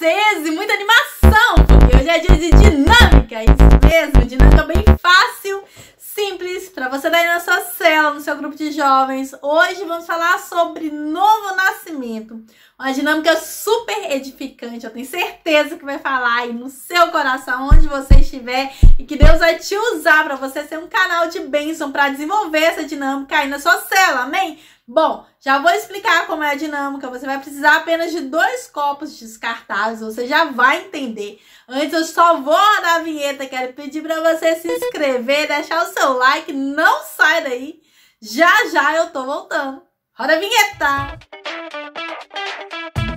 vocês e muita animação, porque hoje é dia de dinâmica, é isso mesmo, dinâmica bem fácil, simples, para você daí na sua cela, no seu grupo de jovens. Hoje vamos falar sobre novo nascimento, uma dinâmica super edificante, eu tenho certeza que vai falar aí no seu coração, onde você estiver, e que Deus vai te usar para você ser um canal de bênção, para desenvolver essa dinâmica aí na sua cela, amém? Bom, já vou explicar como é a dinâmica. Você vai precisar apenas de dois copos descartáveis, você já vai entender. Antes, eu só vou na vinheta. Quero pedir para você se inscrever, deixar o seu like. Não sai daí. Já já eu tô voltando. Roda a vinheta!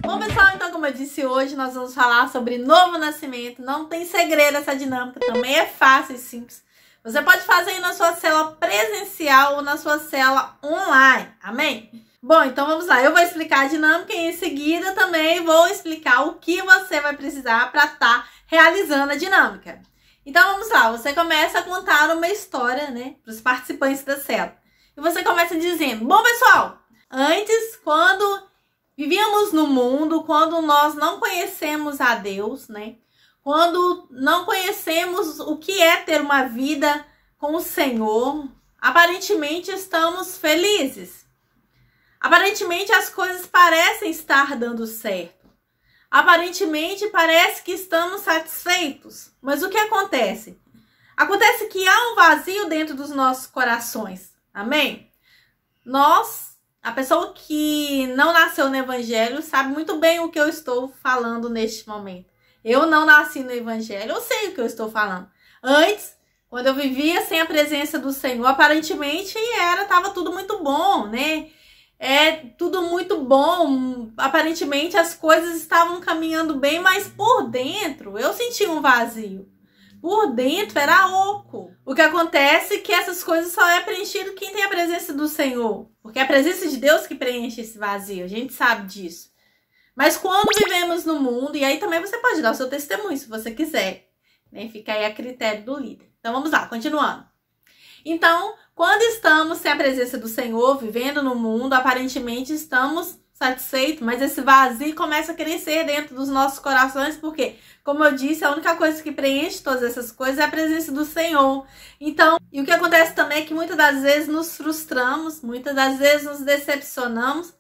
Bom, pessoal, então, como eu disse hoje, nós vamos falar sobre novo nascimento. Não tem segredo essa dinâmica, também é fácil e simples. Você pode fazer aí na sua cela presencial ou na sua cela online, amém? Bom, então vamos lá. Eu vou explicar a dinâmica e em seguida também vou explicar o que você vai precisar para estar tá realizando a dinâmica. Então vamos lá. Você começa a contar uma história, né, para os participantes da cela. E você começa dizendo: "Bom, pessoal, antes quando vivíamos no mundo, quando nós não conhecemos a Deus, né? quando não conhecemos o que é ter uma vida com o Senhor, aparentemente estamos felizes. Aparentemente as coisas parecem estar dando certo. Aparentemente parece que estamos satisfeitos. Mas o que acontece? Acontece que há um vazio dentro dos nossos corações. Amém? Nós, a pessoa que não nasceu no evangelho, sabe muito bem o que eu estou falando neste momento. Eu não nasci no evangelho, eu sei o que eu estou falando. Antes, quando eu vivia sem a presença do Senhor, aparentemente era estava tudo muito bom, né? É tudo muito bom. Aparentemente as coisas estavam caminhando bem, mas por dentro eu sentia um vazio. Por dentro era oco. O que acontece é que essas coisas só é preenchido quem tem a presença do Senhor, porque é a presença de Deus que preenche esse vazio. A gente sabe disso. Mas quando vivemos no mundo, e aí também você pode dar o seu testemunho se você quiser, né? Fica aí a critério do líder. Então vamos lá, continuando. Então, quando estamos sem a presença do Senhor, vivendo no mundo, aparentemente estamos satisfeitos, mas esse vazio começa a crescer dentro dos nossos corações, porque, como eu disse, a única coisa que preenche todas essas coisas é a presença do Senhor. Então, e o que acontece também é que muitas das vezes nos frustramos, muitas das vezes nos decepcionamos,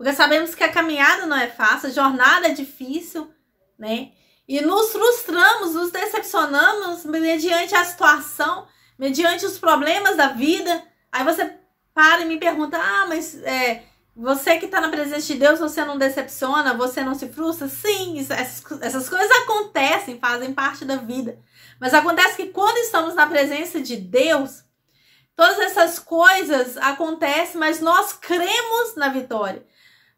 porque sabemos que a caminhada não é fácil, a jornada é difícil, né? E nos frustramos, nos decepcionamos mediante a situação, mediante os problemas da vida. Aí você para e me pergunta: ah, mas é, você que está na presença de Deus, você não decepciona, você não se frustra? Sim, isso, essas, essas coisas acontecem, fazem parte da vida. Mas acontece que quando estamos na presença de Deus, todas essas coisas acontecem, mas nós cremos na vitória.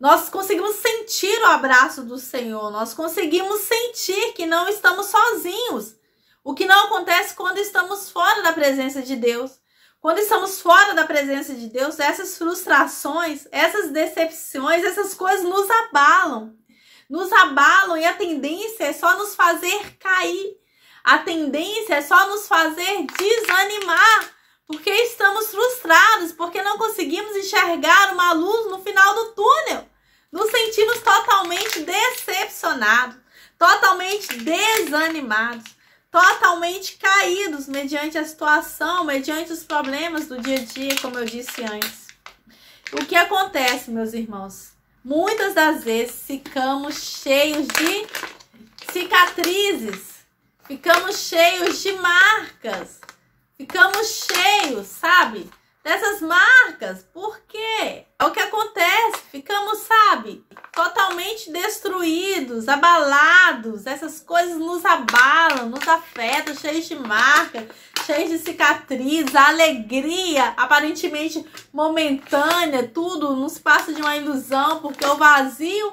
Nós conseguimos sentir o abraço do Senhor, nós conseguimos sentir que não estamos sozinhos. O que não acontece quando estamos fora da presença de Deus. Quando estamos fora da presença de Deus, essas frustrações, essas decepções, essas coisas nos abalam. Nos abalam e a tendência é só nos fazer cair. A tendência é só nos fazer desanimar, porque estamos frustrados, porque não conseguimos enxergar uma luz no final do túnel objetivos totalmente decepcionados, totalmente desanimados, totalmente caídos mediante a situação, mediante os problemas do dia a dia, como eu disse antes. O que acontece, meus irmãos? Muitas das vezes ficamos cheios de cicatrizes, ficamos cheios de marcas, ficamos cheios, sabe? dessas marcas, porque é o que acontece, ficamos, sabe, totalmente destruídos, abalados, essas coisas nos abalam, nos afetam, cheios de marca, cheios de cicatriz, a alegria aparentemente momentânea, tudo nos passa de uma ilusão, porque o vazio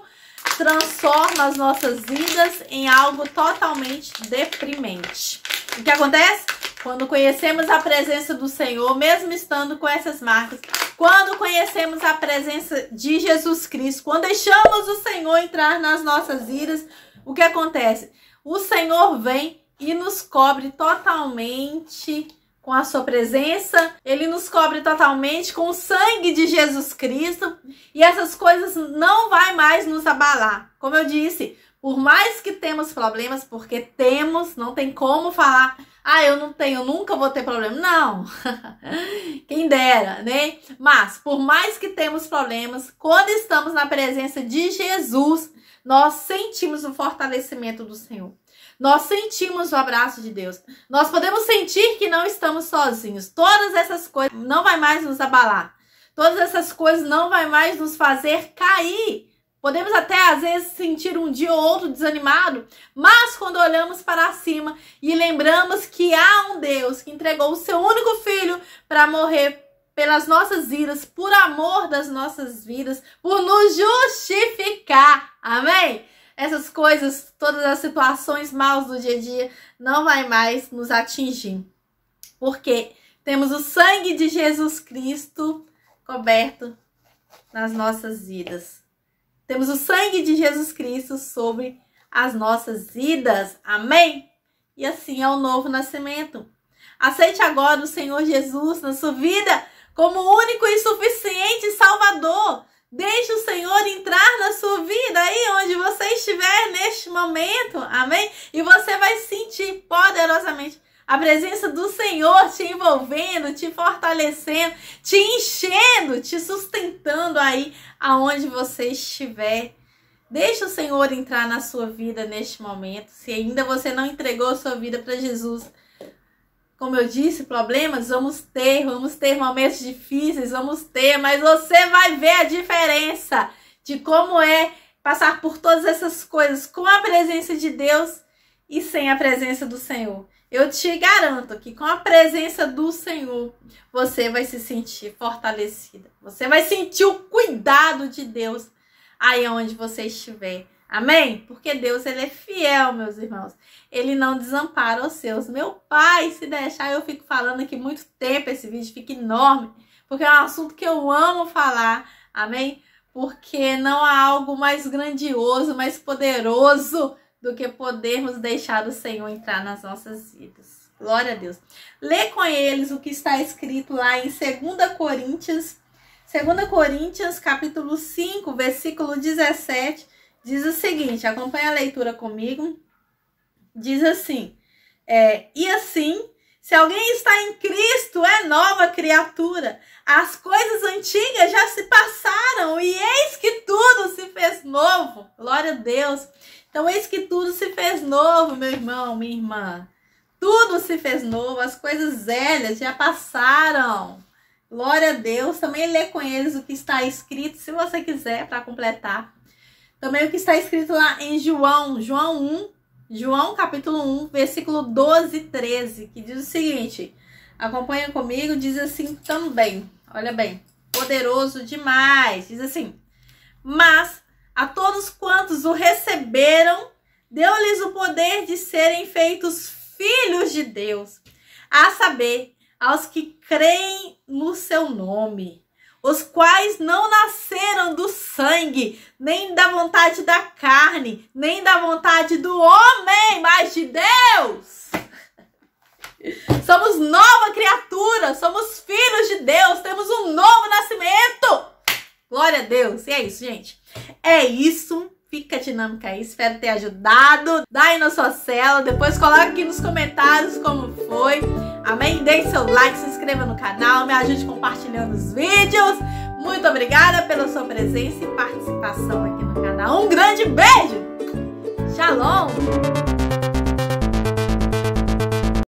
transforma as nossas vidas em algo totalmente deprimente. O que acontece? Quando conhecemos a presença do Senhor, mesmo estando com essas marcas, quando conhecemos a presença de Jesus Cristo, quando deixamos o Senhor entrar nas nossas iras, o que acontece? O Senhor vem e nos cobre totalmente com a sua presença, ele nos cobre totalmente com o sangue de Jesus Cristo e essas coisas não vai mais nos abalar. Como eu disse, por mais que temos problemas, porque temos, não tem como falar, ah, eu não tenho, nunca vou ter problema. Não. Quem dera, né? Mas, por mais que temos problemas, quando estamos na presença de Jesus, nós sentimos o fortalecimento do Senhor. Nós sentimos o abraço de Deus. Nós podemos sentir que não estamos sozinhos. Todas essas coisas não vai mais nos abalar. Todas essas coisas não vai mais nos fazer cair Podemos até às vezes sentir um dia ou outro desanimado, mas quando olhamos para cima e lembramos que há um Deus que entregou o seu único filho para morrer pelas nossas vidas, por amor das nossas vidas, por nos justificar. Amém? Essas coisas, todas as situações maus do dia a dia não vai mais nos atingir. Porque temos o sangue de Jesus Cristo coberto nas nossas vidas. Temos o sangue de Jesus Cristo sobre as nossas vidas. Amém? E assim é o novo nascimento. Aceite agora o Senhor Jesus na sua vida como único e suficiente Salvador. Deixe o Senhor entrar na sua vida aí onde você estiver neste momento, amém? E você vai sentir poderosamente a presença do Senhor te envolvendo, te fortalecendo, te enchendo, te sustentando aí aonde você estiver. Deixa o Senhor entrar na sua vida neste momento. Se ainda você não entregou a sua vida para Jesus, como eu disse, problemas vamos ter, vamos ter momentos difíceis, vamos ter, mas você vai ver a diferença de como é passar por todas essas coisas com a presença de Deus e sem a presença do Senhor. Eu te garanto que com a presença do Senhor, você vai se sentir fortalecida. Você vai sentir o cuidado de Deus aí onde você estiver. Amém? Porque Deus ele é fiel, meus irmãos. Ele não desampara os seus. Meu pai, se deixar, eu fico falando aqui muito tempo. Esse vídeo fica enorme, porque é um assunto que eu amo falar. Amém? Porque não há algo mais grandioso, mais poderoso do que podermos deixar o Senhor entrar nas nossas vidas. Glória a Deus. Lê com eles o que está escrito lá em 2 Coríntios, 2 Coríntios, capítulo 5, versículo 17, diz o seguinte: acompanha a leitura comigo. Diz assim: é, E assim, se alguém está em Cristo, é nova criatura. As coisas antigas já se passaram e eis que tudo se fez novo. Glória a Deus. Então, eis que tudo se fez novo, meu irmão, minha irmã. Tudo se fez novo, as coisas velhas já passaram. Glória a Deus. Também lê com eles o que está escrito, se você quiser, para completar. Também o que está escrito lá em João, João 1, João capítulo 1, versículo 12 e 13, que diz o seguinte: acompanha comigo, diz assim também. Olha bem, poderoso demais. Diz assim: Mas a todos anjos o receberam, deu-lhes o poder de serem feitos filhos de Deus, a saber, aos que creem no seu nome, os quais não nasceram do sangue, nem da vontade da carne, nem da vontade do homem, mas de Deus. Somos nova criatura, somos filhos de Deus, temos um novo nascimento. Glória a Deus. E é isso, gente. É isso. Fica a dinâmica aí, espero ter ajudado. Dá aí na sua cela, depois coloca aqui nos comentários como foi. Amém? Deixe seu like, se inscreva no canal, me ajude compartilhando os vídeos. Muito obrigada pela sua presença e participação aqui no canal. Um grande beijo! Shalom!